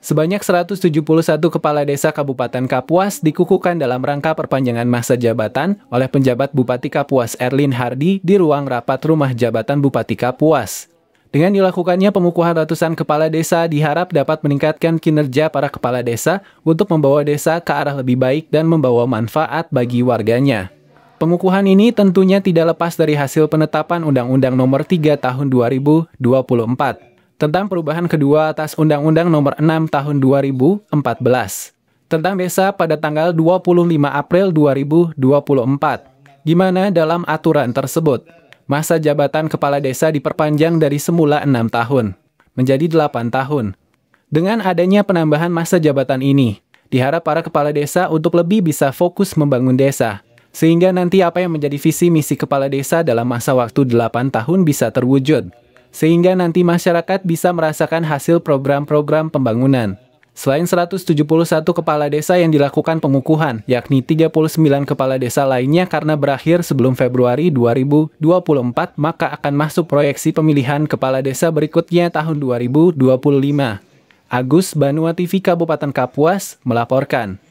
Sebanyak 171 kepala desa Kabupaten Kapuas dikukuhkan dalam rangka perpanjangan masa jabatan oleh penjabat Bupati Kapuas Erlin Hardi di ruang rapat rumah jabatan Bupati Kapuas. Dengan dilakukannya pengukuhan ratusan kepala desa diharap dapat meningkatkan kinerja para kepala desa untuk membawa desa ke arah lebih baik dan membawa manfaat bagi warganya. Pengukuhan ini tentunya tidak lepas dari hasil penetapan Undang-Undang Nomor 3 Tahun 2024 tentang perubahan kedua atas Undang-Undang Nomor 6 Tahun 2014 tentang desa pada tanggal 25 April 2024, di mana dalam aturan tersebut, masa jabatan kepala desa diperpanjang dari semula 6 tahun menjadi 8 tahun. Dengan adanya penambahan masa jabatan ini, diharap para kepala desa untuk lebih bisa fokus membangun desa, sehingga nanti apa yang menjadi visi misi kepala desa dalam masa waktu 8 tahun bisa terwujud sehingga nanti masyarakat bisa merasakan hasil program-program pembangunan. Selain 171 kepala desa yang dilakukan pengukuhan, yakni 39 kepala desa lainnya karena berakhir sebelum Februari 2024, maka akan masuk proyeksi pemilihan kepala desa berikutnya tahun 2025. Agus Banua TV Kabupaten Kapuas melaporkan.